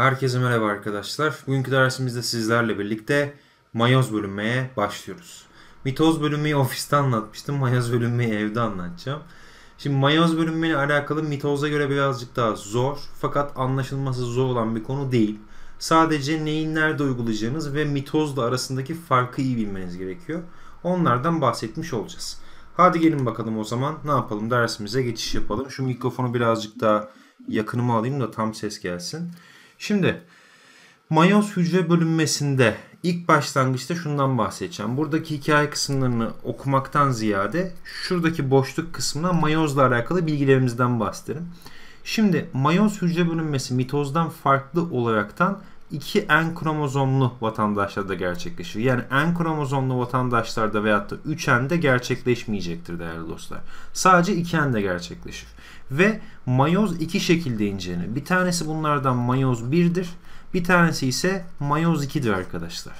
Herkese merhaba arkadaşlar. Bugünkü dersimizde sizlerle birlikte mayoz bölünmeye başlıyoruz. Mitoz bölünmeyi ofiste anlatmıştım. Mayoz bölünmeyi evde anlatacağım. Şimdi mayoz bölünme alakalı mitoza göre birazcık daha zor fakat anlaşılması zor olan bir konu değil. Sadece neyin nerede uygulayacağınız ve mitozla arasındaki farkı iyi bilmeniz gerekiyor. Onlardan bahsetmiş olacağız. Hadi gelin bakalım o zaman ne yapalım dersimize geçiş yapalım. Şu mikrofonu birazcık daha yakınıma alayım da tam ses gelsin. Şimdi mayoz hücre bölünmesinde ilk başlangıçta şundan bahsedeceğim. Buradaki hikaye kısımlarını okumaktan ziyade şuradaki boşluk kısmına mayozla alakalı bilgilerimizden bahsederim. Şimdi mayoz hücre bölünmesi mitozdan farklı olaraktan iki en kromozomlu vatandaşlarda gerçekleşir. Yani en kromozomlu vatandaşlarda veyahut da 3N'de gerçekleşmeyecektir değerli dostlar. Sadece 2N'de gerçekleşir. Ve mayoz iki şekilde incelenir. Bir tanesi bunlardan mayoz 1'dir. Bir tanesi ise mayoz 2'dir arkadaşlar.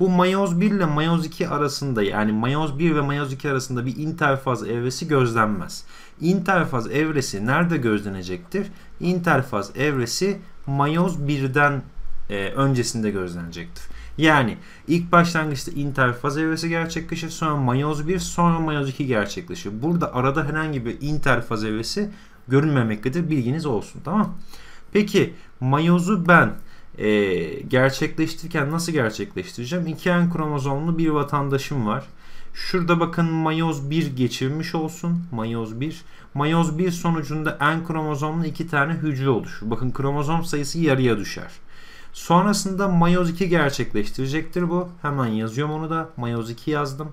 Bu mayoz 1 ile mayoz 2 arasında yani mayoz 1 ve mayoz 2 arasında bir interfaz evresi gözlenmez. Interfaz evresi nerede gözlenecektir? Interfaz evresi mayoz 1'den e, öncesinde gözlenecektir. Yani ilk başlangıçta interfaz evresi gerçekleşir, sonra mayoz 1, sonra mayoz 2 gerçekleşir. Burada arada herhangi bir interfaz evresi görünmemektedir. Bilginiz olsun tamam Peki mayozu ben e, gerçekleştirirken nasıl gerçekleştireceğim? 2N kromozomlu bir vatandaşım var. Şurada bakın mayoz 1 geçirmiş olsun. Mayoz 1. Mayoz 1 sonucunda en kromozomlu 2 tane hücre oluşur. Bakın kromozom sayısı yarıya düşer. Sonrasında mayoz 2 gerçekleştirecektir bu. Hemen yazıyorum onu da. Mayoz 2 yazdım.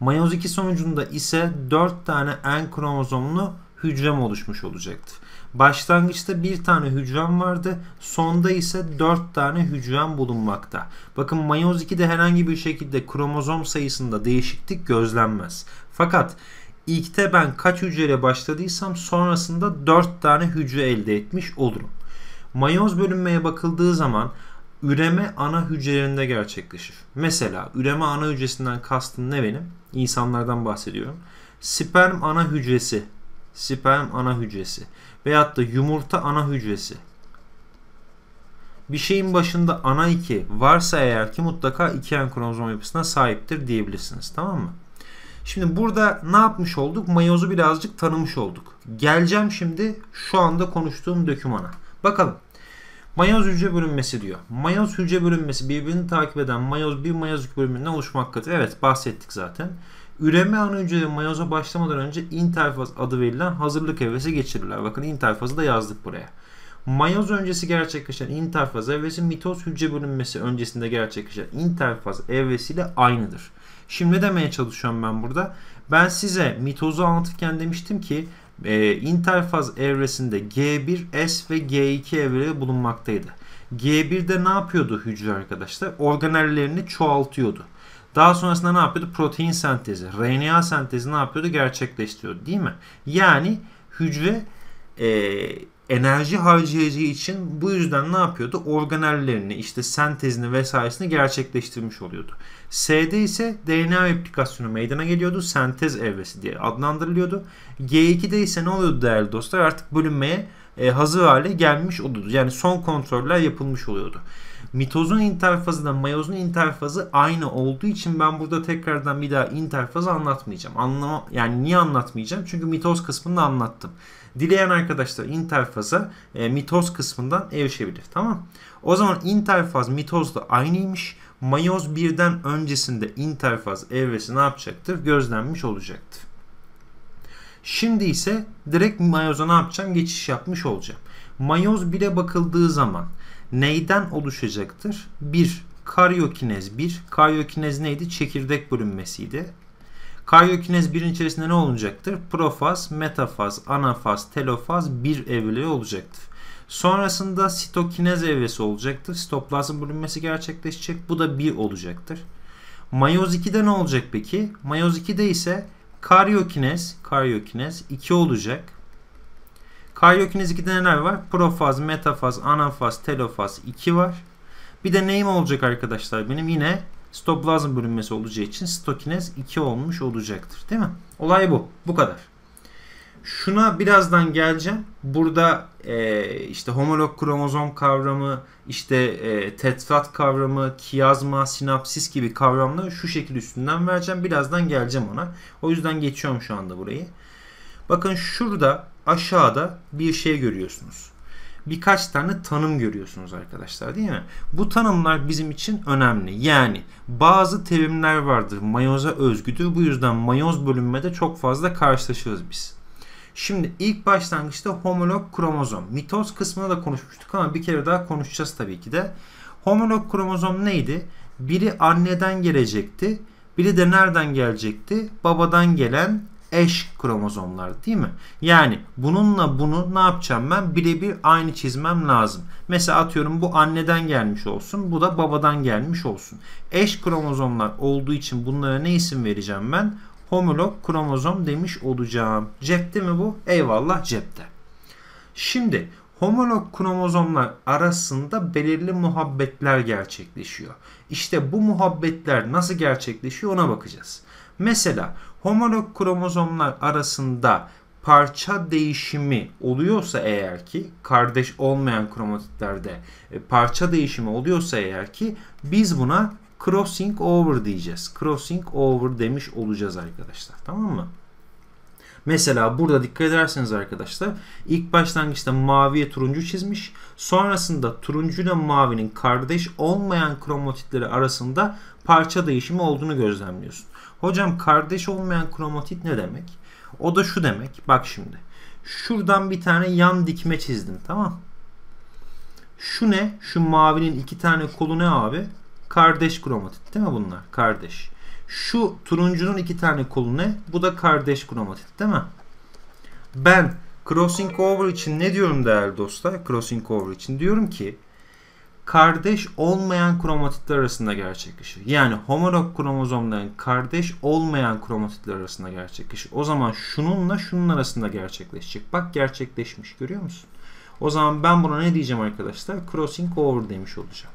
Mayoz 2 sonucunda ise 4 tane en kromozomlu hücrem oluşmuş olacaktır. Başlangıçta bir tane hücrem vardı. Sonda ise 4 tane hücrem bulunmakta. Bakın mayoz 2'de herhangi bir şekilde kromozom sayısında değişiklik gözlenmez. Fakat ilkte ben kaç hücreyle başladıysam sonrasında 4 tane hücre elde etmiş olurum. Mayoz bölünmeye bakıldığı zaman üreme ana hücrelerinde gerçekleşir. Mesela üreme ana hücresinden kastım ne benim? İnsanlardan bahsediyorum. Sperm ana hücresi, sperm ana hücresi veyahut da yumurta ana hücresi. Bir şeyin başında ana iki varsa eğer ki mutlaka iki en kromozom yapısına sahiptir diyebilirsiniz. Tamam mı? Şimdi burada ne yapmış olduk? Mayozu birazcık tanımış olduk. Geleceğim şimdi şu anda konuştuğum dökümana. Bakalım. Mayoz hücre bölünmesi diyor. Mayoz hücre bölünmesi birbirini takip eden mayoz bir mayoz iki bölümünden oluşmaktadır. Evet bahsettik zaten. Üreme anı önce mayoza başlamadan önce interfaz adı verilen hazırlık evresi geçirirler. Bakın interfazı da yazdık buraya. Mayoz öncesi gerçekleşen interfaz evresi mitoz hücre bölünmesi öncesinde gerçekleşen interfaz evresiyle aynıdır. Şimdi demeye çalışıyorum ben burada? Ben size mitozu anlatırken demiştim ki e, interfaz evresinde G1S ve G2 evreleri bulunmaktaydı. G1'de ne yapıyordu hücre arkadaşlar? Organellerini çoğaltıyordu. Daha sonrasında ne yapıyordu? Protein sentezi, RNA sentezi ne yapıyordu? Gerçekleştiriyordu değil mi? Yani hücre e, enerji harcayacağı için bu yüzden ne yapıyordu? Organellerini, işte sentezini vesairesini gerçekleştirmiş oluyordu. S'de ise DNA replikasyonu meydana geliyordu. Sentez evresi diye adlandırılıyordu. G2'de ise ne oluyordu değerli dostlar? Artık bölünmeye e, hazır hale gelmiş oluyordu. Yani son kontroller yapılmış oluyordu. Mitozun interfazı da mayozun interfazı aynı olduğu için ben burada tekrardan bir daha interfazı anlatmayacağım. Anlama, yani niye anlatmayacağım? Çünkü mitoz kısmını anlattım. Dileyen arkadaşlar interfaza e, mitoz kısmından erişebilir. Tamam. O zaman interfaz mitozla aynıymış mayoz 1'den öncesinde interfaz evresi ne yapacaktır? Gözlenmiş olacaktır. Şimdi ise direkt mayoza ne yapacağım? Geçiş yapmış olacağım. Mayoz 1'e bakıldığı zaman neyden oluşacaktır? 1. Karyokinez 1. Karyokinez neydi? Çekirdek bölünmesiydi. Karyokinez 1'in içerisinde ne olacaktır? Profaz, metafaz, anafaz, telofaz 1 evliliği olacaktır. Sonrasında sitokinez evresi olacaktır. Sitoplazm bölünmesi gerçekleşecek. Bu da 1 olacaktır. Mayoz 2'de ne olacak peki? Mayoz 2'de ise karyokinez, karyokinez 2 olacak. Karyokinez 2'de neler var? Profaz, metafaz, anafaz, telofaz 2 var. Bir de neyim olacak arkadaşlar benim? Yine stoplazm bölünmesi olacağı için sitokinez 2 olmuş olacaktır. Değil mi? Olay bu. Bu kadar. Şuna birazdan geleceğim. Burada e, işte homolog kromozom kavramı, işte e, tetrat kavramı, kiyazma, sinapsis gibi kavramları şu şekil üstünden vereceğim. Birazdan geleceğim ona. O yüzden geçiyorum şu anda burayı. Bakın şurada aşağıda bir şey görüyorsunuz. Birkaç tane tanım görüyorsunuz arkadaşlar değil mi? Bu tanımlar bizim için önemli. Yani bazı terimler vardır mayoza özgüdür. Bu yüzden mayoz bölünmede çok fazla karşılaşırız biz. Şimdi ilk başlangıçta homolog kromozom. Mitoz kısmını da konuşmuştuk ama bir kere daha konuşacağız tabii ki de. Homolog kromozom neydi? Biri anneden gelecekti. Biri de nereden gelecekti? Babadan gelen eş kromozomlar değil mi? Yani bununla bunu ne yapacağım ben? Birebir aynı çizmem lazım. Mesela atıyorum bu anneden gelmiş olsun. Bu da babadan gelmiş olsun. Eş kromozomlar olduğu için bunlara ne isim vereceğim ben? homolog kromozom demiş olacağım. Cepte mi bu? Eyvallah cepte. Şimdi homolog kromozomlar arasında belirli muhabbetler gerçekleşiyor. İşte bu muhabbetler nasıl gerçekleşiyor ona bakacağız. Mesela homolog kromozomlar arasında parça değişimi oluyorsa eğer ki kardeş olmayan kromatitlerde e, parça değişimi oluyorsa eğer ki biz buna crossing over diyeceğiz. Crossing over demiş olacağız arkadaşlar. Tamam mı? Mesela burada dikkat ederseniz arkadaşlar ilk başlangıçta maviye turuncu çizmiş. Sonrasında turuncu ile mavinin kardeş olmayan kromatitleri arasında parça değişimi olduğunu gözlemliyorsun. Hocam kardeş olmayan kromatit ne demek? O da şu demek. Bak şimdi. Şuradan bir tane yan dikme çizdim tamam. Şu ne? Şu mavinin iki tane kolu ne abi? Kardeş kromatit değil mi bunlar? Kardeş. Şu turuncunun iki tane kolu ne? Bu da kardeş kromatit değil mi? Ben crossing over için ne diyorum değerli dostlar? Crossing over için diyorum ki kardeş olmayan kromatitler arasında gerçekleşir. Yani homolog kromozomların kardeş olmayan kromatitler arasında gerçekleşir. O zaman şununla şunun arasında gerçekleşecek. Bak gerçekleşmiş görüyor musun? O zaman ben buna ne diyeceğim arkadaşlar? Crossing over demiş olacağım.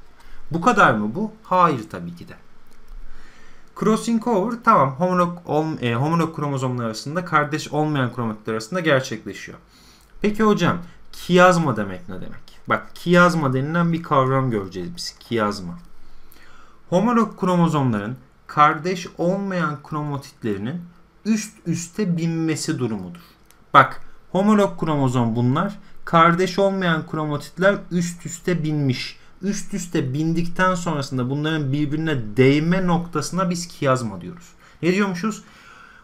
Bu kadar mı bu? Hayır tabii ki de. Crossing over tamam homolog, ol, e, homolog kromozomlar arasında kardeş olmayan kromatitler arasında gerçekleşiyor. Peki hocam kiyazma demek ne demek? Bak kiyazma denilen bir kavram göreceğiz biz. Kiyazma. Homolog kromozomların kardeş olmayan kromatitlerinin üst üste binmesi durumudur. Bak homolog kromozom bunlar. Kardeş olmayan kromatitler üst üste binmiş üst üste bindikten sonrasında bunların birbirine değme noktasına biz kiyazma diyoruz. Ne diyormuşuz?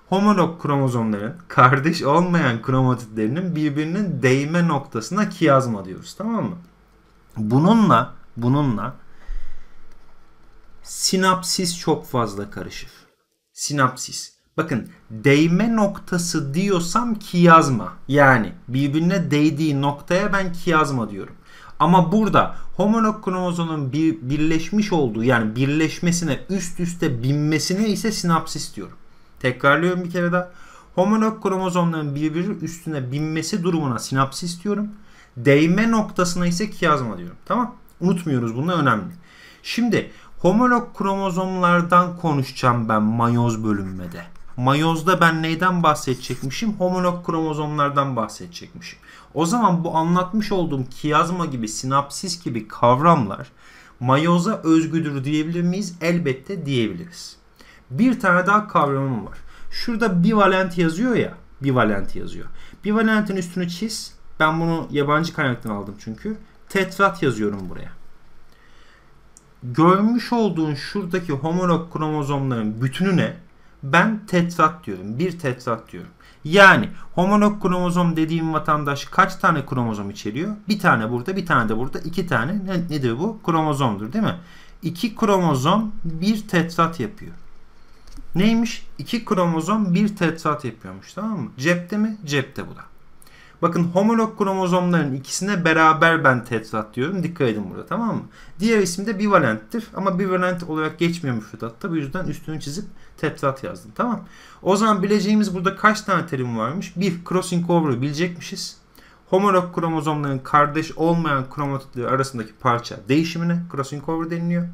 Homolog kromozomların kardeş olmayan kromatitlerinin birbirinin değme noktasına kiyazma diyoruz. Tamam mı? Bununla bununla sinapsis çok fazla karışır. Sinapsis. Bakın değme noktası diyorsam kiyazma. Yani birbirine değdiği noktaya ben kiyazma diyorum. Ama burada homolog kromozomun bir, birleşmiş olduğu yani birleşmesine üst üste binmesine ise sinapsis diyorum. Tekrarlıyorum bir kere daha. Homolog kromozomların birbiri üstüne binmesi durumuna sinapsis diyorum. Değme noktasına ise kiyazma diyorum. Tamam? Unutmuyoruz bunu önemli. Şimdi homolog kromozomlardan konuşacağım ben mayoz bölünmede. Mayozda ben neyden bahsedecekmişim? Homolog kromozomlardan bahsedecekmişim. O zaman bu anlatmış olduğum kiyazma gibi, sinapsis gibi kavramlar mayoza özgüdür diyebilir miyiz? Elbette diyebiliriz. Bir tane daha kavramım var. Şurada bivalent yazıyor ya. Bivalent yazıyor. Bivalentin üstünü çiz. Ben bunu yabancı kaynaktan aldım çünkü. Tetrat yazıyorum buraya. Görmüş olduğun şuradaki homolog kromozomların bütünü ne? ben tetrat diyorum. Bir tetrat diyorum. Yani homolog kromozom dediğim vatandaş kaç tane kromozom içeriyor? Bir tane burada, bir tane de burada. iki tane ne, nedir bu? Kromozomdur değil mi? İki kromozom bir tetrat yapıyor. Neymiş? İki kromozom bir tetrat yapıyormuş tamam mı? Cepte mi? Cepte bu da. Bakın homolog kromozomların ikisine beraber ben tetrat diyorum. Dikkat edin burada tamam mı? Diğer isim de bivalenttir ama bivalent olarak geçmiyor müfredatta. Bu yüzden üstünü çizip tetrat yazdım tamam O zaman bileceğimiz burada kaç tane terim varmış? Bir crossing over'ı bilecekmişiz. Homolog kromozomların kardeş olmayan kromatitleri arasındaki parça değişimine crossing over deniliyor.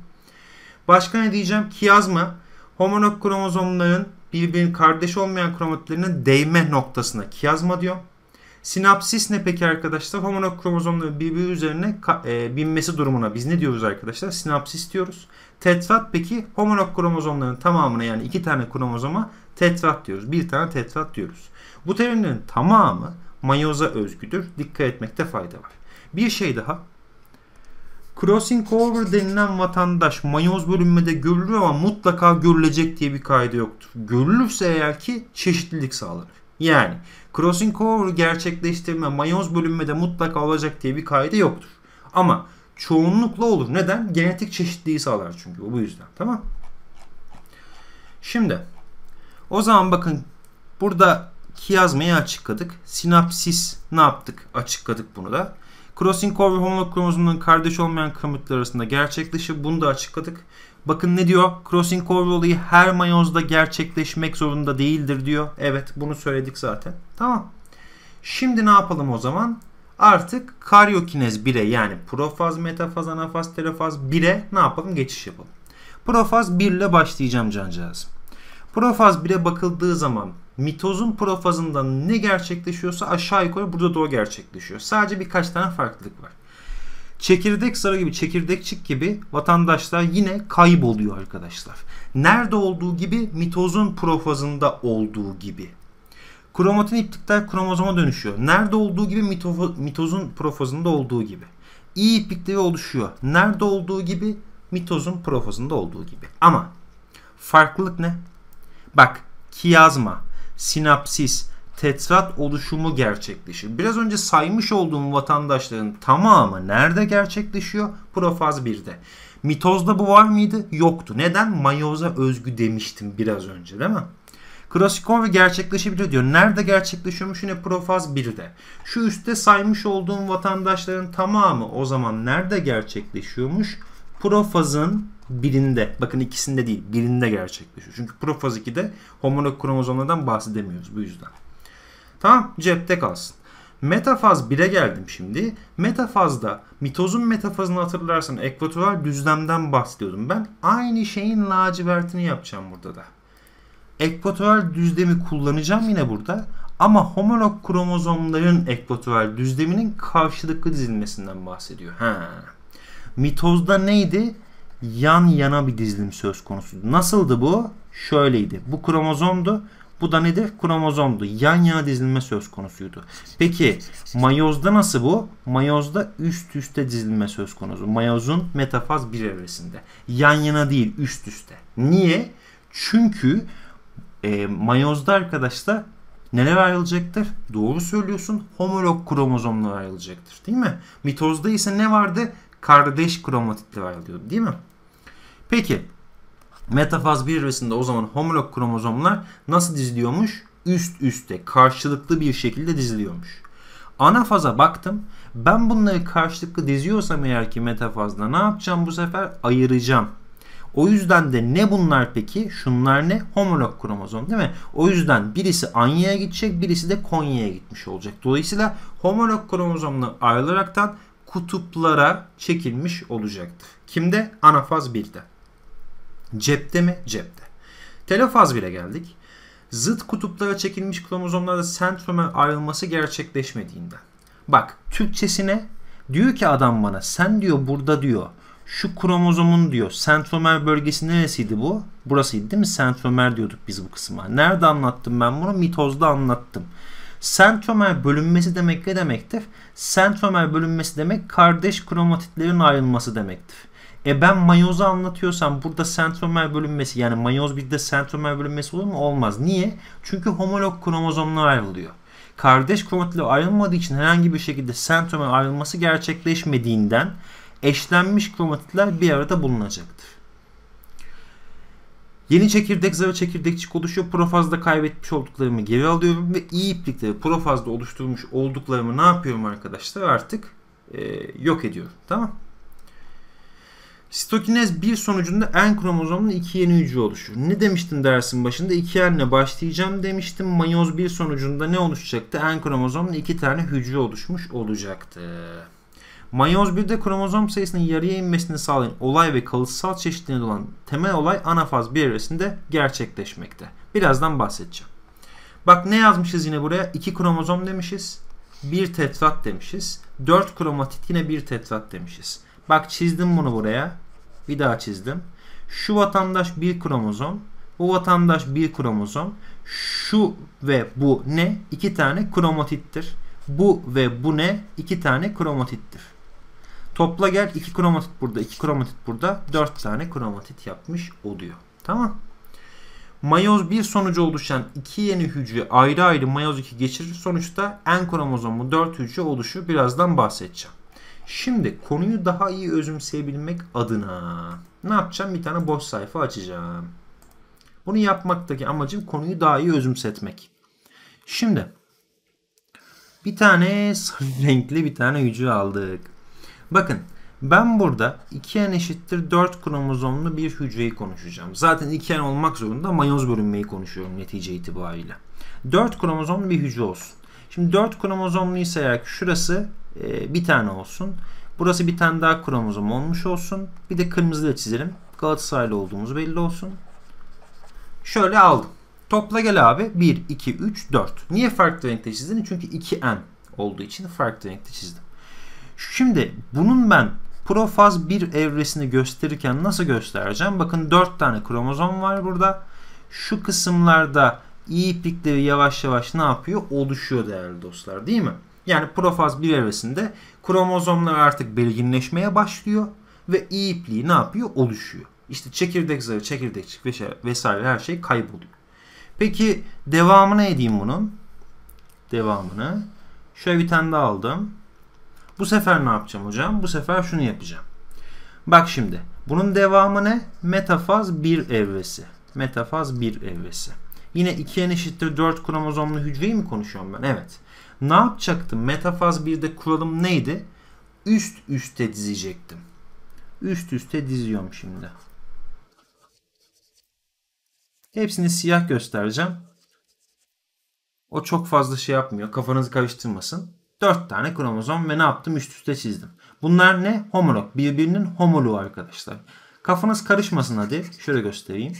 Başka ne diyeceğim? Kiyazma homolog kromozomların birbirinin kardeş olmayan kromatitlerine değme noktasına kiyazma diyor. Sinapsis ne peki arkadaşlar? Homonog kromozomların birbiri üzerine e, binmesi durumuna biz ne diyoruz arkadaşlar? Sinapsis diyoruz. Tetrat peki homonog kromozomların tamamına yani iki tane kromozoma tetrat diyoruz. Bir tane tetrat diyoruz. Bu terimlerin tamamı mayoza özgüdür. Dikkat etmekte fayda var. Bir şey daha. Crossing over denilen vatandaş mayoz bölünmede görülür ama mutlaka görülecek diye bir kaydı yoktur. Görülürse eğer ki çeşitlilik sağlanır. Yani Crossing over gerçekleştirme, mayoz bölünmede mutlaka olacak diye bir kaydı yoktur. Ama çoğunlukla olur. Neden? Genetik çeşitliliği sağlar çünkü bu yüzden. Tamam. Şimdi o zaman bakın buradaki yazmayı açıkladık. Sinapsis ne yaptık? Açıkladık bunu da. Crossing over homolog kromozomların kardeş olmayan kromitler arasında gerçekleşir. Bunu da açıkladık. Bakın ne diyor? Crossing over olayı her mayozda gerçekleşmek zorunda değildir diyor. Evet bunu söyledik zaten. Tamam. Şimdi ne yapalım o zaman? Artık karyokinez 1'e yani profaz, metafaz, anafaz, telofaz 1'e ne yapalım? Geçiş yapalım. Profaz 1 ile başlayacağım cancağız. Profaz 1'e bakıldığı zaman mitozun profazında ne gerçekleşiyorsa aşağı yukarı burada da o gerçekleşiyor. Sadece birkaç tane farklılık var. Çekirdek sarı gibi, çekirdekçik gibi vatandaşlar yine kayboluyor arkadaşlar. Nerede olduğu gibi mitozun profazında olduğu gibi. Kromatin iplikler kromozoma dönüşüyor. Nerede olduğu gibi mito, mitozun profazında olduğu gibi. İ iplikleri oluşuyor. Nerede olduğu gibi mitozun profazında olduğu gibi. Ama farklılık ne? Bak kiyazma, sinapsis, tetrat oluşumu gerçekleşir. Biraz önce saymış olduğum vatandaşların tamamı nerede gerçekleşiyor? Profaz 1'de. Mitozda bu var mıydı? Yoktu. Neden? Mayoza özgü demiştim biraz önce değil mi? Krasikonve gerçekleşebiliyor diyor. Nerede gerçekleşiyormuş? Yine profaz 1'de. Şu üstte saymış olduğum vatandaşların tamamı o zaman nerede gerçekleşiyormuş? Profazın birinde. Bakın ikisinde değil birinde gerçekleşiyor. Çünkü profaz 2'de homolog kromozomlardan bahsedemiyoruz bu yüzden. Tamam cepte kalsın. Metafaz 1'e geldim şimdi. Metafazda mitozun metafazını hatırlarsan ekvatoral düzlemden bahsediyordum ben. Aynı şeyin lacivertini yapacağım burada da. Ekvatoral düzlemi kullanacağım yine burada. Ama homolog kromozomların ekvatoral düzleminin karşılıklı dizilmesinden bahsediyor. He. Mitozda neydi? Yan yana bir dizilim söz konusuydu. Nasıldı bu? Şöyleydi. Bu kromozomdu. Bu da nedir? Kromozomdu. Yan yana dizilme söz konusuydu. Peki mayozda nasıl bu? Mayozda üst üste dizilme söz konusu. Mayozun metafaz bir evresinde. Yan yana değil üst üste. Niye? Çünkü e, mayozda arkadaşlar neler ayrılacaktır? Doğru söylüyorsun. Homolog kromozomlar ayrılacaktır. Değil mi? Mitozda ise ne vardı? Kardeş kromatitler ayrılıyordu. Değil mi? Peki Metafaz birresinde o zaman homolog kromozomlar nasıl diziliyormuş? Üst üste karşılıklı bir şekilde diziliyormuş. Anafaza baktım. Ben bunları karşılıklı diziyorsam eğer ki metafazda ne yapacağım bu sefer? Ayıracağım. O yüzden de ne bunlar peki? Şunlar ne? Homolog kromozom değil mi? O yüzden birisi Anya'ya gidecek birisi de Konya'ya gitmiş olacak. Dolayısıyla homolog kromozomla ayrılaraktan kutuplara çekilmiş olacaktır. Kimde? Anafaz 1'de. Cepte mi? Cepte. Telofaz bile geldik. Zıt kutuplara çekilmiş kromozomlarda sentromer ayrılması gerçekleşmediğinden. Bak Türkçesine diyor ki adam bana sen diyor burada diyor şu kromozomun diyor sentromer bölgesi neresiydi bu? Burasıydı değil mi? Sentromer diyorduk biz bu kısma. Nerede anlattım ben bunu? Mitozda anlattım. Sentromer bölünmesi demek ne demektir? Sentromer bölünmesi demek kardeş kromatitlerin ayrılması demektir. E ben mayozu anlatıyorsam burada sentromer bölünmesi yani mayoz 1'de sentromer bölünmesi olur mu? Olmaz. Niye? Çünkü homolog kromozomlar ayrılıyor. Kardeş kromatilo ayrılmadığı için herhangi bir şekilde sentromer ayrılması gerçekleşmediğinden eşlenmiş kromatitler bir arada bulunacaktır. Yeni çekirdek zarı çekirdekçik oluşuyor. Profazda kaybetmiş olduklarımı geri alıyorum ve iyi iplikleri profazda oluşturmuş olduklarımı ne yapıyorum arkadaşlar artık e, yok ediyorum. Tamam Sitokinez bir sonucunda en kromozomlu iki yeni hücre oluşur. Ne demiştim dersin başında? İki yerine başlayacağım demiştim. Mayoz bir sonucunda ne oluşacaktı? En kromozomlu iki tane hücre oluşmuş olacaktı. Mayoz 1'de kromozom sayısının yarıya inmesini sağlayan olay ve kalıtsal çeşitliliğine olan temel olay anafaz bir evresinde gerçekleşmekte. Birazdan bahsedeceğim. Bak ne yazmışız yine buraya? 2 kromozom demişiz. bir tetrat demişiz. dört kromatit yine bir tetrat demişiz. Bak çizdim bunu buraya. Bir daha çizdim. Şu vatandaş bir kromozom. Bu vatandaş bir kromozom. Şu ve bu ne? İki tane kromatittir. Bu ve bu ne? İki tane kromatittir. Topla gel iki kromatit burada, iki kromatit burada. Dört tane kromatit yapmış oluyor. Tamam. Mayoz bir sonucu oluşan iki yeni hücre ayrı ayrı mayoz 2 geçirir. Sonuçta en kromozomu 4 hücre oluşu birazdan bahsedeceğim. Şimdi konuyu daha iyi özümseyebilmek adına ne yapacağım? Bir tane boş sayfa açacağım. Bunu yapmaktaki amacım konuyu daha iyi özümsetmek. Şimdi bir tane sarı renkli bir tane hücre aldık. Bakın ben burada 2n eşittir 4 kromozomlu bir hücreyi konuşacağım. Zaten 2n olmak zorunda mayoz bölünmeyi konuşuyorum netice itibariyle. 4 kromozomlu bir hücre olsun. Şimdi 4 kromozomluysa eğer şurası ee, bir tane olsun. Burası bir tane daha kromozom olmuş olsun. Bir de kırmızıyla çizelim. Galatasaraylı olduğumuz belli olsun. Şöyle aldım. Topla gel abi. 1, 2, 3, 4. Niye farklı renkte çizdin? Çünkü 2N olduğu için farklı renkte çizdim. Şimdi bunun ben profaz 1 evresini gösterirken nasıl göstereceğim? Bakın 4 tane kromozom var burada. Şu kısımlarda iyi pikleri yavaş yavaş ne yapıyor? Oluşuyor değerli dostlar değil mi? Yani profaz bir evresinde kromozomlar artık belirginleşmeye başlıyor ve iyi ipliği ne yapıyor? Oluşuyor. İşte çekirdek zarı, çekirdekçik vesaire her şey kayboluyor. Peki devamını edeyim bunun. Devamını. Şöyle bir tane daha aldım. Bu sefer ne yapacağım hocam? Bu sefer şunu yapacağım. Bak şimdi. Bunun devamı ne? Metafaz 1 evresi. Metafaz 1 evresi. Yine 2 n eşittir 4 kromozomlu hücreyi mi konuşuyorum ben? Evet. Ne yapacaktım? Metafaz 1'de kuralım neydi? Üst üste dizecektim. Üst üste diziyorum şimdi. Hepsini siyah göstereceğim. O çok fazla şey yapmıyor. Kafanızı karıştırmasın. 4 tane kromozom ve ne yaptım? Üst üste çizdim. Bunlar ne? Homolog. Birbirinin homoloğu arkadaşlar. Kafanız karışmasın hadi. Şöyle göstereyim.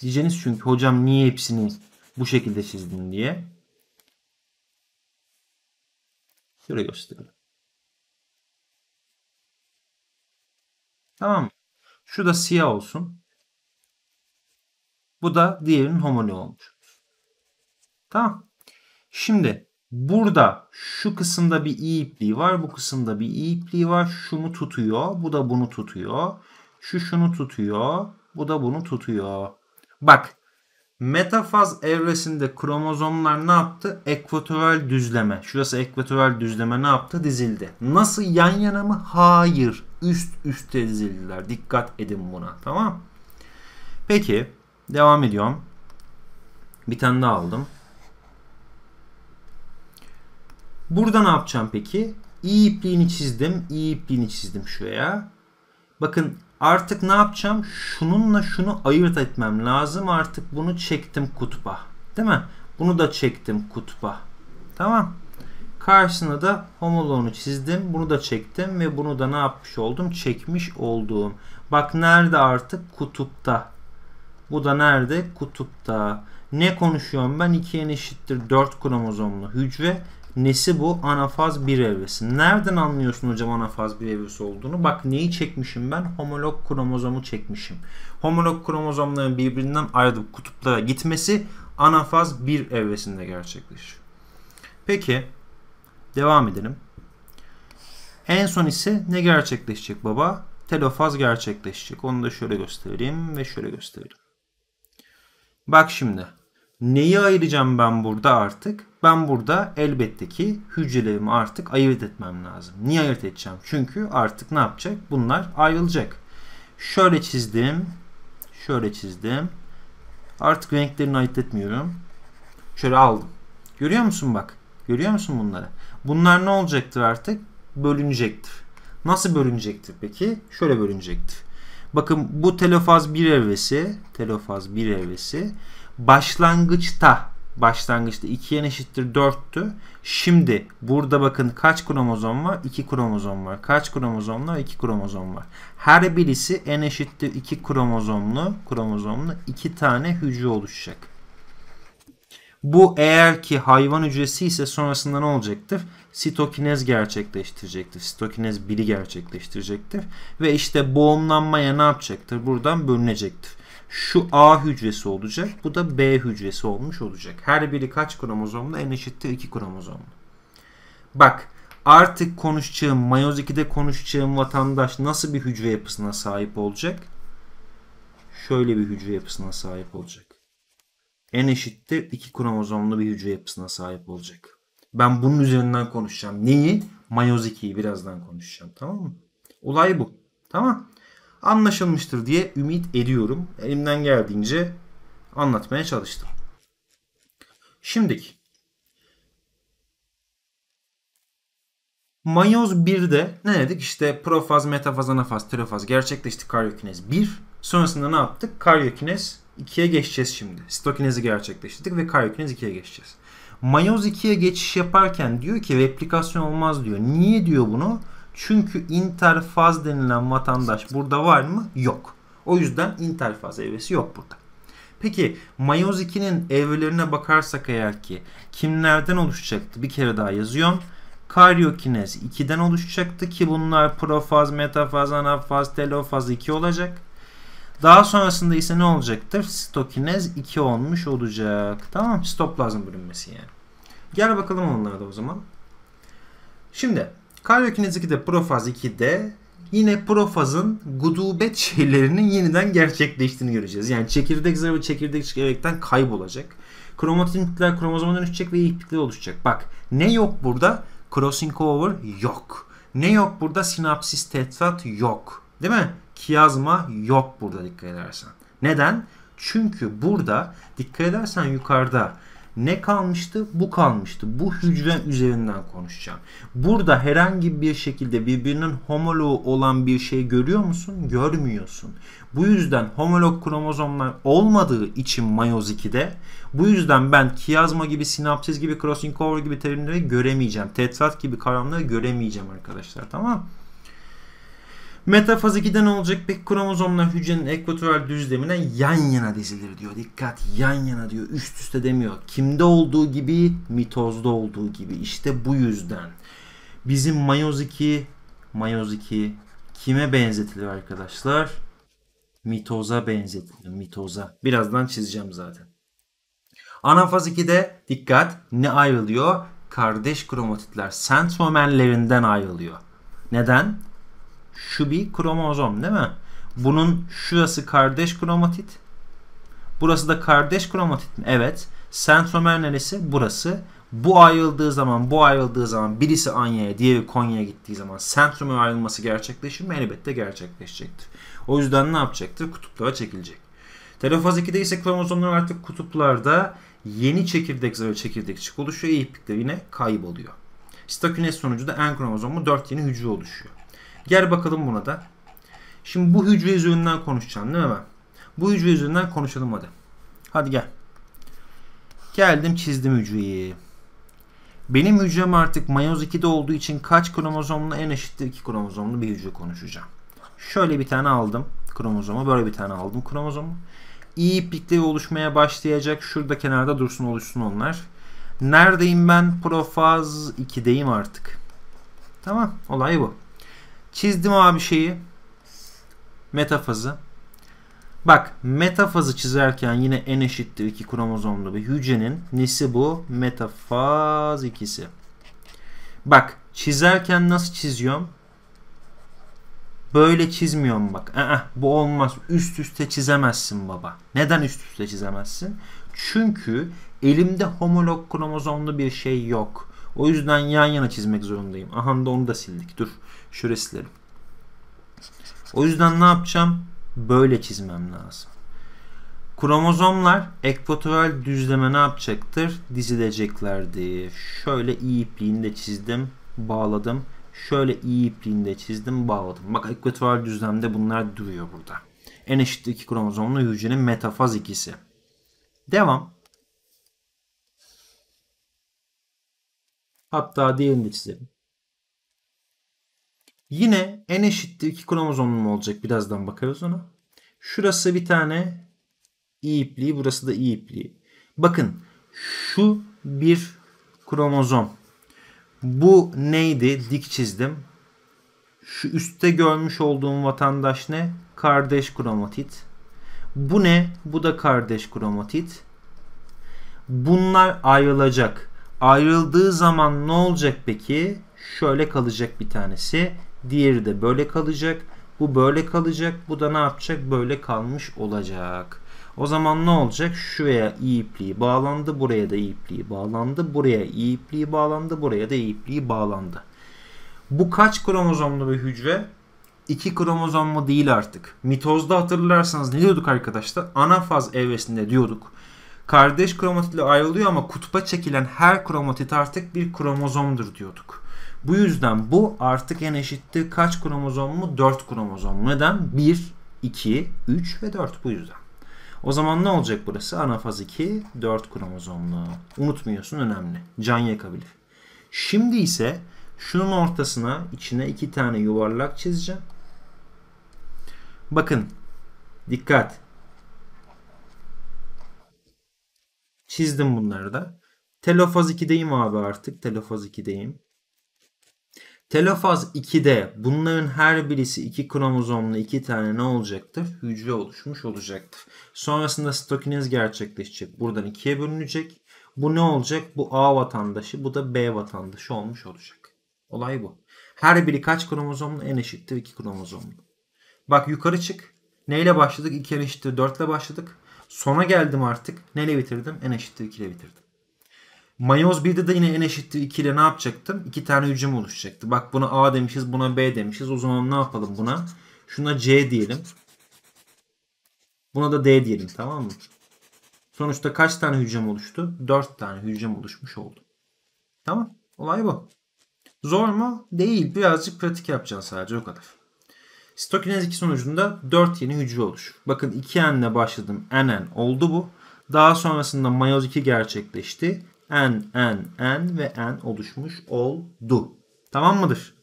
Diyeceğiniz çünkü hocam niye hepsini bu şekilde çizdin diye. Şöyle gösterelim. Tamam Şu da siyah olsun. Bu da diğerinin homoloğu olmuş. Tamam. Şimdi burada şu kısımda bir i ipliği var. Bu kısımda bir i ipliği var. Şunu tutuyor. Bu da bunu tutuyor. Şu şunu tutuyor. Bu da bunu tutuyor. Bak Metafaz evresinde kromozomlar ne yaptı? Ekvatoral düzleme. Şurası ekvatoral düzleme ne yaptı? Dizildi. Nasıl yan yana mı? Hayır. Üst üste dizildiler. Dikkat edin buna. Tamam. Peki. Devam ediyorum. Bir tane daha aldım. Burada ne yapacağım peki? İyi ipliğini çizdim. İ ipliğini çizdim şuraya. Bakın Artık ne yapacağım? Şununla şunu ayırt etmem lazım. Artık bunu çektim kutba. Değil mi? Bunu da çektim kutba. Tamam. Karşısına da homoloğunu çizdim. Bunu da çektim ve bunu da ne yapmış oldum? Çekmiş olduğum. Bak nerede artık? Kutupta. Bu da nerede? Kutupta. Ne konuşuyorum ben? 2 eşittir 4 kromozomlu hücre Nesi bu? Anafaz bir evresi. Nereden anlıyorsun hocam anafaz bir evresi olduğunu? Bak neyi çekmişim ben? Homolog kromozomu çekmişim. Homolog kromozomların birbirinden ayrılıp kutuplara gitmesi anafaz bir evresinde gerçekleşiyor. Peki devam edelim. En son ise ne gerçekleşecek baba? Telofaz gerçekleşecek. Onu da şöyle göstereyim ve şöyle göstereyim. Bak şimdi. Neyi ayıracağım ben burada artık? ben burada elbette ki hücrelerimi artık ayırt etmem lazım. Niye ayırt edeceğim? Çünkü artık ne yapacak? Bunlar ayrılacak. Şöyle çizdim. Şöyle çizdim. Artık renklerini ayırt etmiyorum. Şöyle aldım. Görüyor musun bak? Görüyor musun bunları? Bunlar ne olacaktır artık? Bölünecektir. Nasıl bölünecektir peki? Şöyle bölünecektir. Bakın bu telofaz bir evresi, telofaz bir evresi başlangıçta başlangıçta 2 eşittir 4'tü. Şimdi burada bakın kaç kromozom var? 2 kromozom var. Kaç kromozom var? 2 kromozom var. Her birisi n eşittir 2 kromozomlu, kromozomlu 2 tane hücre oluşacak. Bu eğer ki hayvan hücresi ise sonrasında ne olacaktır? Sitokinez gerçekleştirecektir. Sitokinez 1'i gerçekleştirecektir. Ve işte boğumlanmaya ne yapacaktır? Buradan bölünecektir. Şu A hücresi olacak. Bu da B hücresi olmuş olacak. Her biri kaç kromozomlu? En eşittir 2 kromozomlu. Bak artık konuşacağım, mayoz 2'de konuşacağım vatandaş nasıl bir hücre yapısına sahip olacak? Şöyle bir hücre yapısına sahip olacak. En eşittir 2 kromozomlu bir hücre yapısına sahip olacak. Ben bunun üzerinden konuşacağım. Neyi? Mayoz 2'yi birazdan konuşacağım. Tamam mı? Olay bu. Tamam anlaşılmıştır diye ümit ediyorum. Elimden geldiğince anlatmaya çalıştım. Şimdiki. Mayoz 1'de ne dedik? İşte profaz, metafaz, anafaz, tirofaz gerçekleşti karyokinez 1. Sonrasında ne yaptık? Karyokinez 2'ye geçeceğiz şimdi. Sitokinezi gerçekleştirdik ve karyokinez 2'ye geçeceğiz. Mayoz 2'ye geçiş yaparken diyor ki replikasyon olmaz diyor. Niye diyor bunu? Çünkü interfaz denilen vatandaş burada var mı? Yok. O yüzden interfaz evresi yok burada. Peki Mayoz 2'nin evrelerine bakarsak eğer ki kimlerden oluşacaktı? Bir kere daha yazıyorum. Karyokinez 2'den oluşacaktı ki bunlar profaz, metafaz, anafaz, telofaz 2 olacak. Daha sonrasında ise ne olacaktır? Sitokinez 2 olmuş olacak. Tamam Sitoplazm bölünmesi yani. Gel bakalım onlara da o zaman. Şimdi de, profaz 2'de yine profazın gudubet şeylerinin yeniden gerçekleştiğini göreceğiz. Yani çekirdek zarı ve çekirdek çekirdekten kaybolacak. Kromatinitler kromozoma dönüşecek ve iplikler oluşacak. Bak ne yok burada? Crossing over yok. Ne yok burada? Sinapsis tetrat yok. Değil mi? Kiyazma yok burada dikkat edersen. Neden? Çünkü burada dikkat edersen yukarıda ne kalmıştı? Bu kalmıştı. Bu hücre üzerinden konuşacağım. Burada herhangi bir şekilde birbirinin homoloğu olan bir şey görüyor musun? Görmüyorsun. Bu yüzden homolog kromozomlar olmadığı için mayoz 2'de bu yüzden ben kiyazma gibi, sinapsiz gibi, crossing over gibi terimleri göremeyeceğim. Tetrat gibi kavramları göremeyeceğim arkadaşlar. Tamam mı? Metafaz 2'den olacak bir kromozomla hücrenin ekvatoral düzlemine yan yana dizilir diyor. Dikkat yan yana diyor. Üst üste demiyor. Kimde olduğu gibi mitozda olduğu gibi. İşte bu yüzden. Bizim mayoz 2 mayoz 2 kime benzetiliyor arkadaşlar? Mitoza benzetiliyor. Mitoza. Birazdan çizeceğim zaten. Anafaz 2'de dikkat ne ayrılıyor? Kardeş kromatitler sentromerlerinden ayrılıyor. Neden? Şu bir kromozom değil mi? Bunun şurası kardeş kromatit. Burası da kardeş kromatit mi? Evet. Sentromer neresi? Burası. Bu ayrıldığı zaman, bu ayrıldığı zaman birisi Anya'ya, diğeri Konya'ya gittiği zaman sentromer ayrılması gerçekleşir mi? Elbette gerçekleşecektir. O yüzden ne yapacaktır? Kutuplara çekilecek. Telofaz 2'de ise kromozomlar artık kutuplarda yeni çekirdek zarı, çekirdekçik oluşuyor. Eğiplikler yine kayboluyor. Stakünes sonucu da en kromozomu 4 yeni hücre oluşuyor. Gel bakalım buna da. Şimdi bu hücre üzerinden konuşacağım değil mi ben? Bu hücre üzerinden konuşalım hadi. Hadi gel. Geldim çizdim hücreyi. Benim hücrem artık mayoz 2'de olduğu için kaç kromozomlu en eşittir 2 kromozomlu bir hücre konuşacağım. Şöyle bir tane aldım kromozomu. Böyle bir tane aldım kromozomu. İyi iplikleri oluşmaya başlayacak. Şurada kenarda dursun oluşsun onlar. Neredeyim ben? Profaz 2'deyim artık. Tamam. Olay bu. Çizdim abi şeyi. Metafazı. Bak metafazı çizerken yine en eşittir iki kromozomlu bir hücrenin nesi bu? Metafaz ikisi. Bak çizerken nasıl çiziyorum? Böyle çizmiyorum bak. Aa, bu olmaz. Üst üste çizemezsin baba. Neden üst üste çizemezsin? Çünkü elimde homolog kromozomlu bir şey yok. O yüzden yan yana çizmek zorundayım. Aha da onu da sildik. Dur. Şöyle silerim. O yüzden ne yapacağım? Böyle çizmem lazım. Kromozomlar ekvatoral düzleme ne yapacaktır? Dizileceklerdi. Şöyle i ipliğini de çizdim. Bağladım. Şöyle i ipliğini de çizdim. Bağladım. Bak ekvatoral düzlemde bunlar duruyor burada. En eşit iki kromozomlu hücrenin metafaz ikisi. Devam. Hatta diğerini de çizelim. Yine en eşittir iki kromozomlu mu olacak? Birazdan bakarız ona. Şurası bir tane i ipliği. Burası da i ipliği. Bakın şu bir kromozom. Bu neydi? Dik çizdim. Şu üstte görmüş olduğum vatandaş ne? Kardeş kromatit. Bu ne? Bu da kardeş kromatit. Bunlar ayrılacak. Ayrıldığı zaman ne olacak peki? Şöyle kalacak bir tanesi. Diğeri de böyle kalacak. Bu böyle kalacak. Bu da ne yapacak? Böyle kalmış olacak. O zaman ne olacak? Şuraya i ipliği bağlandı. Buraya da i ipliği bağlandı. Buraya i ipliği bağlandı. Buraya da i ipliği bağlandı. Bu kaç kromozomlu bir hücre? 2 kromozomlu değil artık. Mitozda hatırlarsanız ne diyorduk arkadaşlar? Ana faz evresinde diyorduk kardeş kromatitle ayrılıyor ama kutupa çekilen her kromatit artık bir kromozomdur diyorduk. Bu yüzden bu artık en eşittir kaç kromozom mu? 4 kromozom. Neden? 1, 2, 3 ve 4 bu yüzden. O zaman ne olacak burası? Anafaz 2, 4 kromozomlu. Unutmuyorsun önemli. Can yakabilir. Şimdi ise şunun ortasına içine 2 tane yuvarlak çizeceğim. Bakın dikkat Çizdim bunları da. Telofaz 2'deyim abi artık. Telofaz 2'deyim. Telofaz 2'de bunların her birisi iki kromozomlu iki tane ne olacaktır? Hücre oluşmuş olacaktır. Sonrasında stokinez gerçekleşecek. Buradan ikiye bölünecek. Bu ne olacak? Bu A vatandaşı, bu da B vatandaşı olmuş olacak. Olay bu. Her biri kaç kromozomlu? En eşittir 2 kromozomlu. Bak yukarı çık. Neyle başladık? 2 eşittir 4 ile başladık. Sona geldim artık. Neyle bitirdim? En eşittir 2 ile bitirdim. Mayoz 1'de de yine en eşittir 2 ile ne yapacaktım? 2 tane hücum oluşacaktı. Bak buna A demişiz, buna B demişiz. O zaman ne yapalım buna? Şuna C diyelim. Buna da D diyelim tamam mı? Sonuçta kaç tane hücum oluştu? 4 tane hücum oluşmuş oldu. Tamam. Olay bu. Zor mu? Değil. Birazcık pratik yapacaksın sadece o kadar. Stokinez 2 sonucunda 4 yeni hücre oluşur. Bakın 2 n'le başladım. NN oldu bu. Daha sonrasında mayoz 2 gerçekleşti. N, N, N ve N oluşmuş oldu. Tamam mıdır?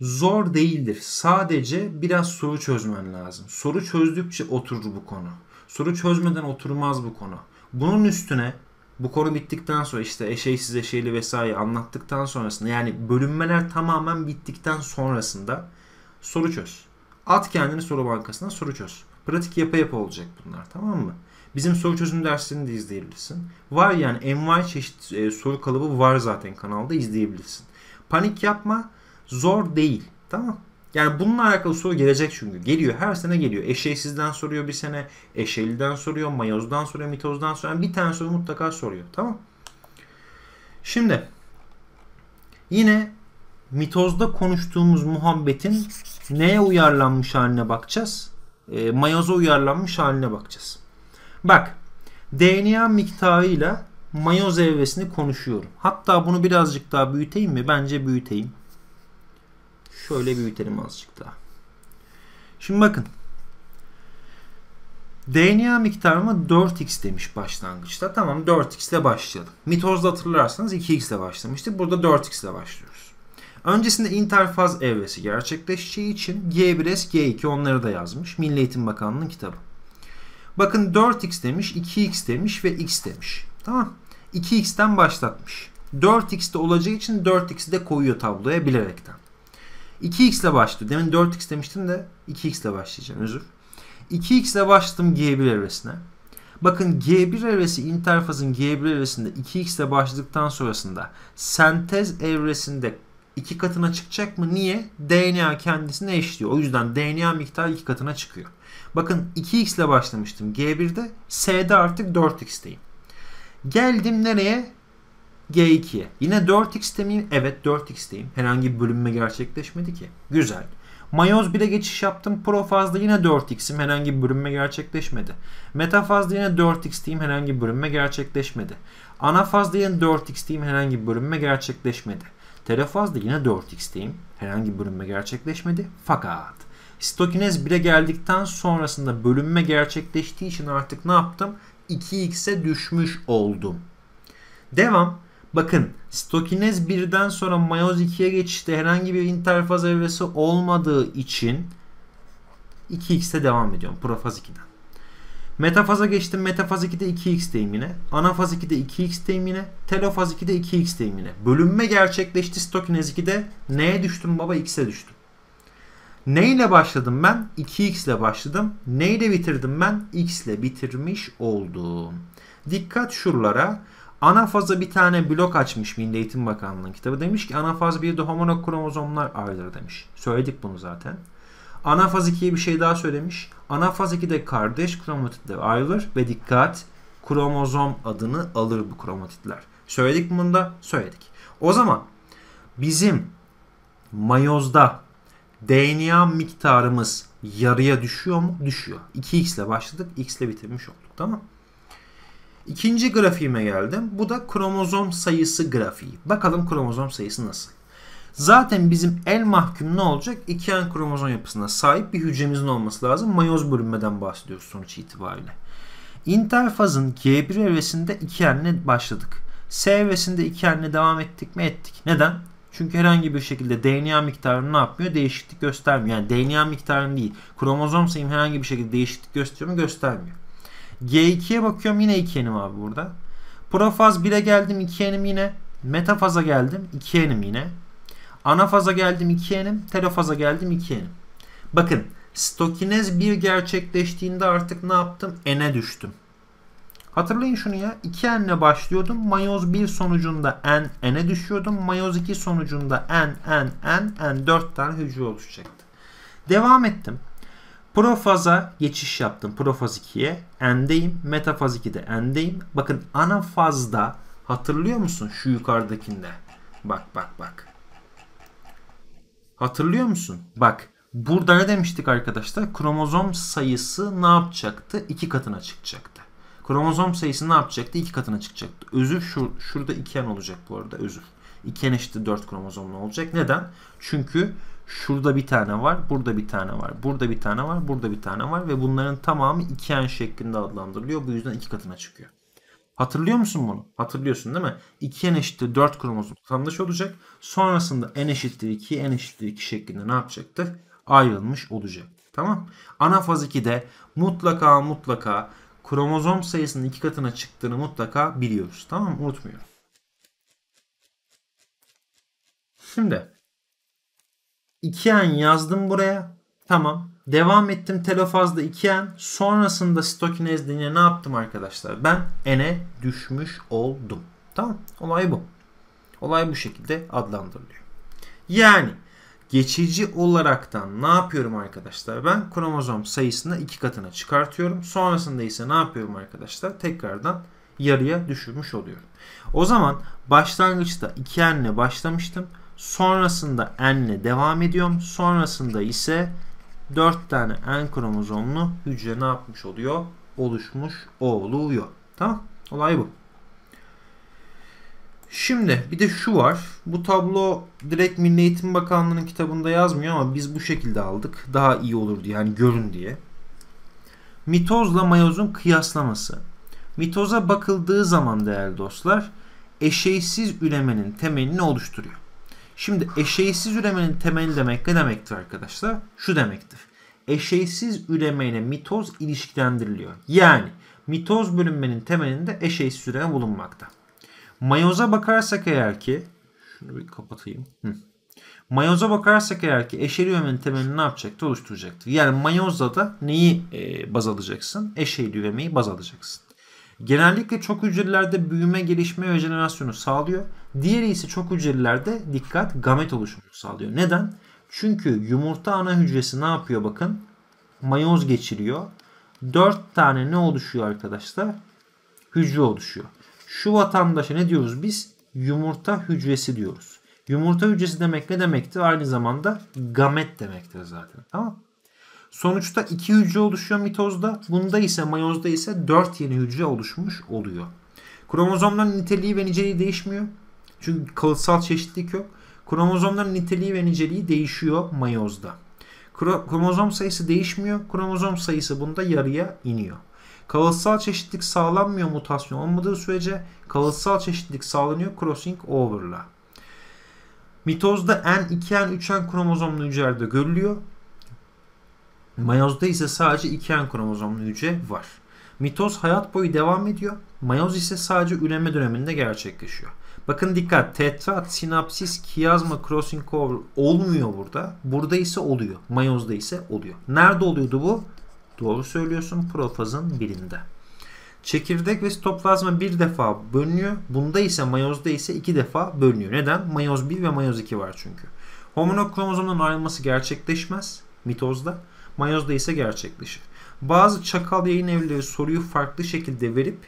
Zor değildir. Sadece biraz soru çözmen lazım. Soru çözdükçe oturur bu konu. Soru çözmeden oturmaz bu konu. Bunun üstüne bu konu bittikten sonra işte eşeğsiz eşeğli vesaire anlattıktan sonrasında yani bölünmeler tamamen bittikten sonrasında soru çöz. At kendini soru bankasına soru çöz. Pratik yapı yapı olacak bunlar tamam mı? Bizim soru çözüm derslerini de izleyebilirsin. Var yani envai çeşit e, soru kalıbı var zaten kanalda izleyebilirsin. Panik yapma zor değil tamam yani bununla alakalı soru gelecek çünkü. Geliyor her sene geliyor. Eşeğsizden soruyor bir sene. Eşeğliden soruyor. Mayozdan soruyor. Mitozdan soruyor. Yani bir tane soru mutlaka soruyor. Tamam. Şimdi yine mitozda konuştuğumuz muhabbetin neye uyarlanmış haline bakacağız. E, mayoza uyarlanmış haline bakacağız. Bak DNA miktarıyla mayoz evresini konuşuyorum. Hatta bunu birazcık daha büyüteyim mi? Bence büyüteyim. Şöyle büyütelim azıcık daha. Şimdi bakın. DNA miktarıma 4x demiş başlangıçta. Tamam 4x ile başlayalım. Mitozda hatırlarsanız 2x ile başlamıştık. Burada 4x ile başlıyoruz. Öncesinde interfaz evresi gerçekleşeceği için G1S, G2 onları da yazmış. Milli Eğitim Bakanlığı'nın kitabı. Bakın 4x demiş, 2x demiş ve x demiş. Tamam. 2x'ten başlatmış. 4x'te olacağı için 4x'i de koyuyor tabloya bilerekten. 2x ile başlıyor. Demin 4x demiştim de 2x ile başlayacağım özür. 2x ile başladım G1 evresine. Bakın G1 evresi interfazın G1 evresinde 2x ile başladıktan sonrasında sentez evresinde iki katına çıkacak mı? Niye? DNA kendisine eşliyor. O yüzden DNA miktarı iki katına çıkıyor. Bakın 2x ile başlamıştım G1'de. S'de artık 4x'teyim. Geldim nereye? g 2 Yine 4x'te miyim? Evet 4x'teyim. Herhangi bir bölünme gerçekleşmedi ki. Güzel. Mayoz 1'e geçiş yaptım. Profaz'da yine 4x'im. Herhangi bir bölünme gerçekleşmedi. Metafaz'da yine 4x'teyim. Herhangi bir bölünme gerçekleşmedi. Anafaz'da yine 4x'teyim. Herhangi bir bölünme gerçekleşmedi. Telefaz'da yine 4x'teyim. Herhangi bir bölünme gerçekleşmedi. Fakat stokinez 1'e geldikten sonrasında bölünme gerçekleştiği için artık ne yaptım? 2x'e düşmüş oldum. Devam. Bakın stokinez 1'den sonra mayoz 2'ye geçişte herhangi bir interfaz evresi olmadığı için 2x'te devam ediyorum. Profaz 2'den. Metafaza geçtim. Metafaz 2'de 2x'teyim yine. Anafaz 2'de 2x'teyim yine. Telofaz 2'de 2x'teyim yine. Bölünme gerçekleşti stokinez 2'de. Neye düştüm baba? X'e düştüm. Neyle başladım ben? 2x ile başladım. Neyle bitirdim ben? X ile bitirmiş oldum. Dikkat şuralara. Anafaza bir tane blok açmış Milli Eğitim Bakanlığı'nın kitabı. Demiş ki anafaz 1'de homolog kromozomlar ayrılır demiş. Söyledik bunu zaten. Anafaz 2'ye bir şey daha söylemiş. Anafaz 2'de kardeş kromatitler ayrılır ve dikkat kromozom adını alır bu kromatitler. Söyledik bunu da söyledik. O zaman bizim mayozda DNA miktarımız yarıya düşüyor mu? Düşüyor. 2x ile başladık, x ile bitirmiş olduk. Tamam mı? İkinci grafiğime geldim. Bu da kromozom sayısı grafiği. Bakalım kromozom sayısı nasıl? Zaten bizim el mahkum ne olacak? İki yan kromozom yapısına sahip bir hücremizin olması lazım. Mayoz bölünmeden bahsediyoruz sonuç itibariyle. İnterfazın G1 evresinde iki enle başladık. S evresinde iki enle devam ettik mi? Ettik. Neden? Çünkü herhangi bir şekilde DNA miktarını ne yapmıyor? Değişiklik göstermiyor. Yani DNA miktarını değil. Kromozom sayım herhangi bir şekilde değişiklik gösteriyor mu? Göstermiyor. G2'ye bakıyorum yine 2n'im abi burada. Profaz 1'e geldim 2n'im yine. Metafaza geldim 2n'im yine. Anafaza geldim 2n'im. Terafaza geldim 2n'im. Bakın stokinez 1 gerçekleştiğinde artık ne yaptım? N'e düştüm. Hatırlayın şunu ya. 2n'le başlıyordum. Mayoz 1 sonucunda n, n'e düşüyordum. Mayoz 2 sonucunda n, n, n, n 4 tane hücre oluşacaktı. Devam ettim. Profaza geçiş yaptım. Profaz 2'ye endeyim. Metafaz 2'de endeyim. Bakın ana fazda hatırlıyor musun şu yukarıdakinde? Bak bak bak. Hatırlıyor musun? Bak burada ne demiştik arkadaşlar? Kromozom sayısı ne yapacaktı? İki katına çıkacaktı. Kromozom sayısı ne yapacaktı? İki katına çıkacaktı. Özür şur şurada iken olacak bu arada özür. İken eşittir 4 kromozomlu olacak. Neden? Çünkü Şurada bir tane var, burada bir tane var, burada bir tane var, burada bir tane var ve bunların tamamı ikiyen şeklinde adlandırılıyor. Bu yüzden iki katına çıkıyor. Hatırlıyor musun bunu? Hatırlıyorsun değil mi? 2 n eşittir 4 kromozom vatandaş olacak. Sonrasında en eşittir 2, en eşittir 2 şeklinde ne yapacaktır? Ayrılmış olacak. Tamam. Ana Anafaz 2'de mutlaka mutlaka kromozom sayısının iki katına çıktığını mutlaka biliyoruz. Tamam mı? Unutmuyorum. Şimdi 2 n yazdım buraya. Tamam. Devam ettim telofazda 2n. Sonrasında stokinez diye ne yaptım arkadaşlar? Ben n'e düşmüş oldum. Tamam. Olay bu. Olay bu şekilde adlandırılıyor. Yani geçici olaraktan ne yapıyorum arkadaşlar? Ben kromozom sayısını iki katına çıkartıyorum. Sonrasında ise ne yapıyorum arkadaşlar? Tekrardan yarıya düşürmüş oluyorum. O zaman başlangıçta 2 n ile başlamıştım. Sonrasında n'le devam ediyorum. Sonrasında ise 4 tane n kromozomlu hücre ne yapmış oluyor? Oluşmuş oluyor. Tamam. Olay bu. Şimdi bir de şu var. Bu tablo direkt Milli Eğitim Bakanlığı'nın kitabında yazmıyor ama biz bu şekilde aldık. Daha iyi olur diye yani görün diye. Mitozla mayozun kıyaslaması. Mitoza bakıldığı zaman değerli dostlar eşeysiz üremenin temelini oluşturuyor. Şimdi eşeğsiz üremenin temeli demek ne demektir arkadaşlar? Şu demektir. Eşeğsiz üremeyle mitoz ilişkilendiriliyor. Yani mitoz bölünmenin temelinde eşeğsiz üreme bulunmakta. Mayoza bakarsak eğer ki şunu bir kapatayım. Hı. Mayoza bakarsak eğer ki eşeli üremenin temelini ne yapacaktı? Oluşturacaktı. Yani mayozda da neyi e, baz alacaksın? Eşeli üremeyi baz alacaksın. Genellikle çok hücrelerde büyüme, gelişme ve jenerasyonu sağlıyor. Diğeri ise çok hücrelerde dikkat gamet oluşumu sağlıyor. Neden? Çünkü yumurta ana hücresi ne yapıyor bakın? Mayoz geçiriyor. 4 tane ne oluşuyor arkadaşlar? Hücre oluşuyor. Şu vatandaşa ne diyoruz biz? Yumurta hücresi diyoruz. Yumurta hücresi demek ne demektir? Aynı zamanda gamet demektir zaten. Tamam Sonuçta 2 hücre oluşuyor mitozda. Bunda ise mayozda ise 4 yeni hücre oluşmuş oluyor. Kromozomların niteliği ve niceliği değişmiyor. Çünkü kalıtsal çeşitlilik yok. Kromozomların niteliği ve niceliği değişiyor mayozda. Kromozom sayısı değişmiyor. Kromozom sayısı bunda yarıya iniyor. Kalıtsal çeşitlilik sağlanmıyor mutasyon olmadığı sürece kalıtsal çeşitlilik sağlanıyor crossing over'la. Mitozda N2N 3N kromozomlu hücrelerde görülüyor. Mayozda ise sadece 2N kromozomlu hücre var. Mitoz hayat boyu devam ediyor. Mayoz ise sadece üreme döneminde gerçekleşiyor. Bakın dikkat. Tetrat, sinapsis, kiyazma, crossing over olmuyor burada. Burada ise oluyor. Mayozda ise oluyor. Nerede oluyordu bu? Doğru söylüyorsun. Profazın birinde. Çekirdek ve stoplazma bir defa bölünüyor. Bunda ise mayozda ise iki defa bölünüyor. Neden? Mayoz 1 ve mayoz 2 var çünkü. Homonok kromozomdan ayrılması gerçekleşmez mitozda. Mayozda ise gerçekleşir. Bazı çakal yayın evleri soruyu farklı şekilde verip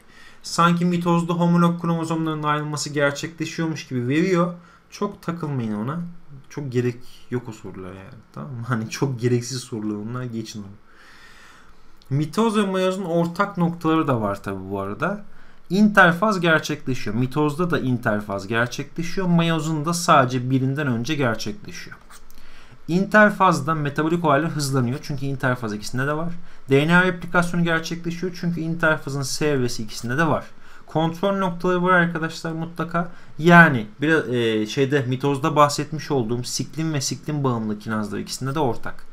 sanki mitozda homolog kromozomların ayrılması gerçekleşiyormuş gibi veriyor. Çok takılmayın ona. Çok gerek yok o sorulara yani. Tamam Hani çok gereksiz sorular onlar. Geçin onu. Mitoz ve mayozun ortak noktaları da var tabi bu arada. İnterfaz gerçekleşiyor. Mitozda da interfaz gerçekleşiyor. Mayozun da sadece birinden önce gerçekleşiyor. İnterfazda metabolik olaylar hızlanıyor. Çünkü interfaz ikisinde de var. DNA replikasyonu gerçekleşiyor. Çünkü interfazın sevresi ikisinde de var. Kontrol noktaları var arkadaşlar mutlaka. Yani biraz e, şeyde mitozda bahsetmiş olduğum siklin ve siklin bağımlı kinazları ikisinde de ortak.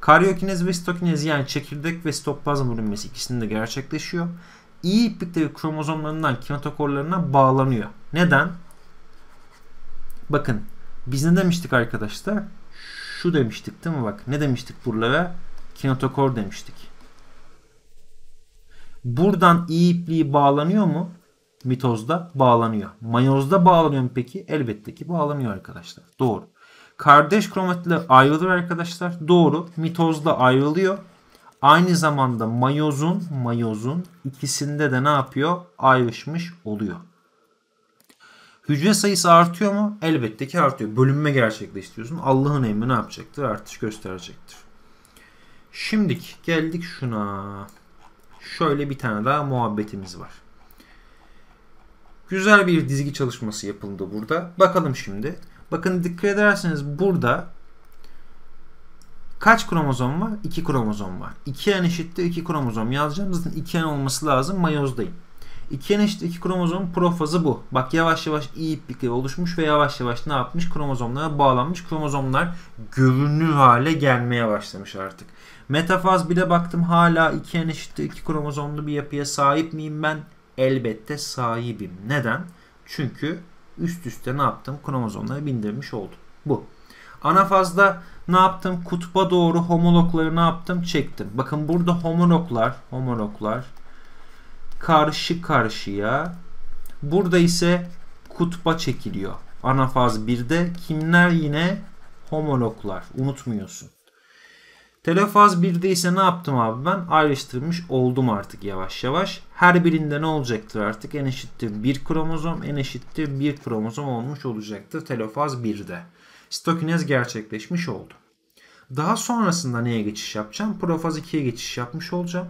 Karyokinez ve sitokinez yani çekirdek ve sitoplazm ürünmesi ikisinde gerçekleşiyor. İyi iplikleri kromozomlarından kimatokorlarına bağlanıyor. Neden? Bakın biz ne demiştik arkadaşlar? şu demiştik değil mi bak. Ne demiştik buralara? Kinetokor demiştik. Buradan iyi ipliği bağlanıyor mu? Mitozda bağlanıyor. Mayozda bağlanıyor mu peki? Elbette ki bağlanıyor arkadaşlar. Doğru. Kardeş kromatitler ayrılır arkadaşlar. Doğru. Mitozda ayrılıyor. Aynı zamanda mayozun mayozun ikisinde de ne yapıyor? Ayrışmış oluyor. Hücre sayısı artıyor mu? Elbette ki artıyor. Bölünme gerçekleştiriyorsun. Allah'ın emri ne yapacaktır? Artış gösterecektir. Şimdik geldik şuna. Şöyle bir tane daha muhabbetimiz var. Güzel bir dizgi çalışması yapıldı burada. Bakalım şimdi. Bakın dikkat ederseniz burada kaç kromozom var? 2 kromozom var. 2 en eşittir 2 kromozom yazacağım. Zaten 2 en olması lazım. Mayozdayım. İki eşit iki kromozomun profazı bu. Bak yavaş yavaş iyi iplikleri oluşmuş ve yavaş yavaş ne yapmış? Kromozomlara bağlanmış. Kromozomlar görünür hale gelmeye başlamış artık. Metafaz bile baktım hala iki eşit iki kromozomlu bir yapıya sahip miyim ben? Elbette sahibim. Neden? Çünkü üst üste ne yaptım? Kromozomları bindirmiş oldum. Bu. Anafazda ne yaptım? Kutba doğru homologları ne yaptım? Çektim. Bakın burada homologlar, homologlar karşı karşıya. Burada ise kutba çekiliyor. Ana faz 1'de kimler yine homologlar. Unutmuyorsun. Telefaz 1'de ise ne yaptım abi ben? Ayrıştırmış oldum artık yavaş yavaş. Her birinde ne olacaktır artık? En eşittir 1 kromozom, en eşittir 1 kromozom olmuş olacaktır telofaz 1'de. Stokinez gerçekleşmiş oldu. Daha sonrasında neye geçiş yapacağım? Profaz 2'ye geçiş yapmış olacağım.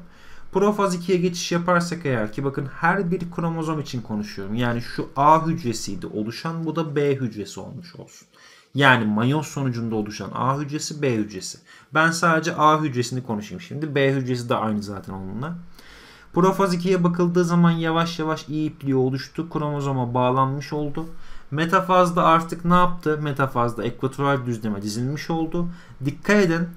Profaz 2'ye geçiş yaparsak eğer ki bakın her bir kromozom için konuşuyorum. Yani şu A hücresiydi oluşan bu da B hücresi olmuş olsun. Yani mayoz sonucunda oluşan A hücresi B hücresi. Ben sadece A hücresini konuşayım şimdi. B hücresi de aynı zaten onunla. Profaz 2'ye bakıldığı zaman yavaş yavaş iyi ipliği oluştu. Kromozoma bağlanmış oldu. Metafazda artık ne yaptı? Metafazda ekvatoral düzleme dizilmiş oldu. Dikkat edin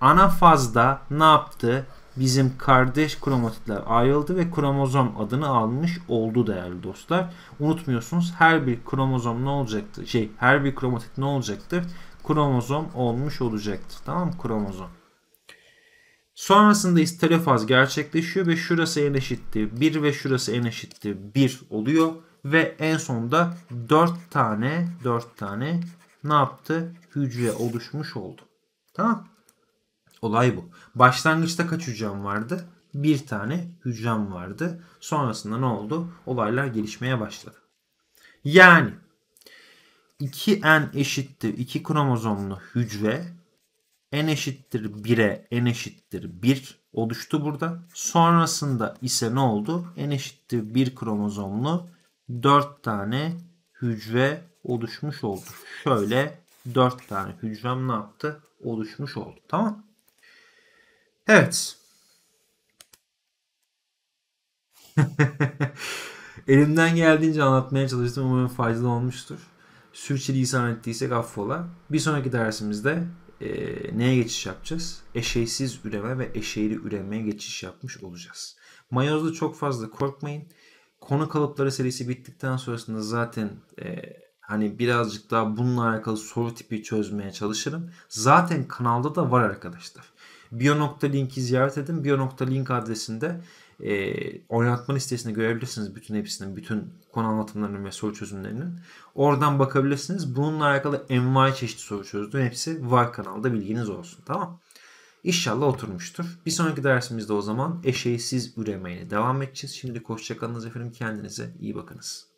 ana fazda ne yaptı? bizim kardeş kromatitler ayrıldı ve kromozom adını almış oldu değerli dostlar. Unutmuyorsunuz her bir kromozom ne olacaktı Şey her bir kromatit ne olacaktır? Kromozom olmuş olacaktır. Tamam mı? Kromozom. Sonrasında ise telefaz gerçekleşiyor ve şurası en eşittir 1 ve şurası en eşittir 1 oluyor. Ve en sonunda 4 tane 4 tane ne yaptı? Hücre oluşmuş oldu. Tamam Olay bu. Başlangıçta kaç hücrem vardı? Bir tane hücrem vardı. Sonrasında ne oldu? Olaylar gelişmeye başladı. Yani 2n eşittir 2 kromozomlu hücre n eşittir 1'e n eşittir 1 oluştu burada. Sonrasında ise ne oldu? n eşittir 1 kromozomlu 4 tane hücre oluşmuş oldu. Şöyle 4 tane hücrem ne yaptı? Oluşmuş oldu. Tamam Evet. Elimden geldiğince anlatmaya çalıştım. Umarım faydalı olmuştur. Sürçülisan ettiysek affola. Bir sonraki dersimizde e, neye geçiş yapacağız? Eşeğsiz üreme ve eşeğli üremeye geçiş yapmış olacağız. Mayozda çok fazla korkmayın. Konu kalıpları serisi bittikten sonrasında zaten e, hani birazcık daha bununla alakalı soru tipi çözmeye çalışırım. Zaten kanalda da var arkadaşlar. Bio.link'i ziyaret edin. Bio.link adresinde e, oynatma listesini görebilirsiniz bütün hepsinin, bütün konu anlatımlarının ve soru çözümlerinin. Oradan bakabilirsiniz. Bununla alakalı envai çeşit soru çözdüm. Hepsi var kanalda bilginiz olsun. Tamam İnşallah oturmuştur. Bir sonraki dersimizde o zaman eşeği siz üremeyle devam edeceğiz. Şimdi hoşçakalınız efendim. Kendinize iyi bakınız.